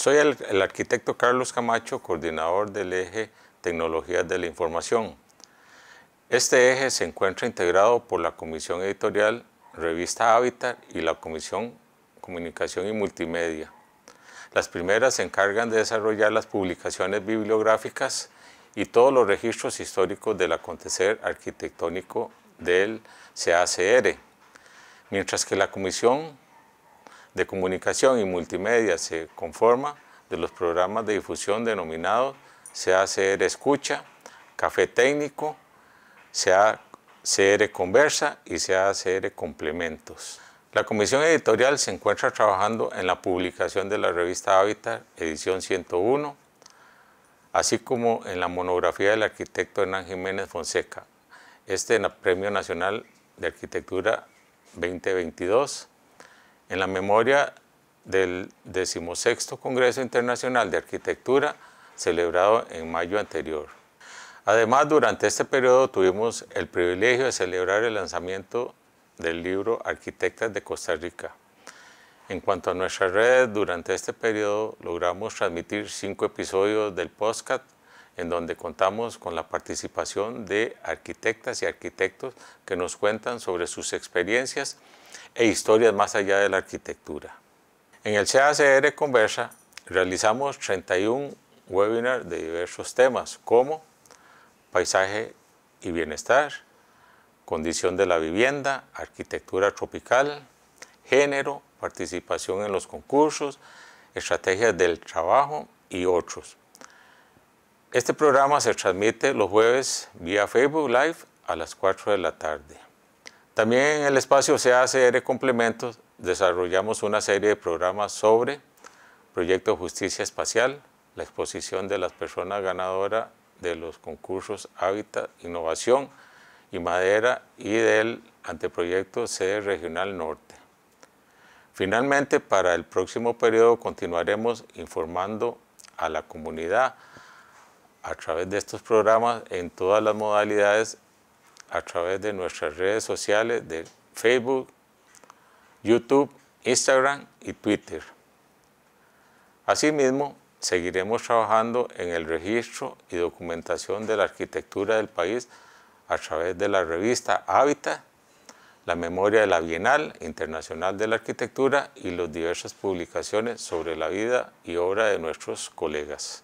Soy el, arquitecto Carlos Camacho, coordinador del eje Tecnologías de la Información. Este eje se encuentra integrado por la Comisión Editorial Revista Hábitat y la Comisión Comunicación y Multimedia. Las primeras se encargan de desarrollar las publicaciones bibliográficas y todos los registros históricos del acontecer arquitectónico del CACR, mientras que la Comisión de Comunicación y Multimedia se conforma de los programas de difusión denominados CACR Escucha, Café Técnico, CR Conversa y CACR Complementos. La comisión editorial se encuentra trabajando en la publicación de la revista Hábitat, edición 101, así como en la monografía del arquitecto Hernán Jiménez Fonseca, este en el Premio Nacional de Arquitectura 2022. En la memoria del decimosexto Congreso Internacional de Arquitectura, celebrado en mayo anterior. Además, durante este periodo tuvimos el privilegio de celebrar el lanzamiento del libro Arquitectas de Costa Rica. En cuanto a nuestras redes, durante este periodo logramos transmitir cinco episodios del podcast en donde contamos con la participación de arquitectas y arquitectos que nos cuentan sobre sus experiencias e historias más allá de la arquitectura. En el CACR Conversa realizamos 31 webinars de diversos temas como paisaje y bienestar, condición de la vivienda, arquitectura tropical, género, participación en los concursos, estrategias del trabajo y otros. Este programa se transmite los jueves vía Facebook Live a las 4 de la tarde. También en el espacio CACR Complementos desarrollamos una serie de programas sobre Proyecto Justicia Espacial, la exposición de las personas ganadoras de los concursos Hábitat, Innovación y Madera y del anteproyecto sede regional norte. Finalmente, para el próximo periodo continuaremos informando a la comunidad a través de estos programas en todas las modalidades, a través de nuestras redes sociales de Facebook, YouTube, Instagram y Twitter. Asimismo, seguiremos trabajando en el registro y documentación de la arquitectura del país a través de la revista Hábitat, la memoria de la Bienal Internacional de la Arquitectura y las diversas publicaciones sobre la vida y obra de nuestros colegas.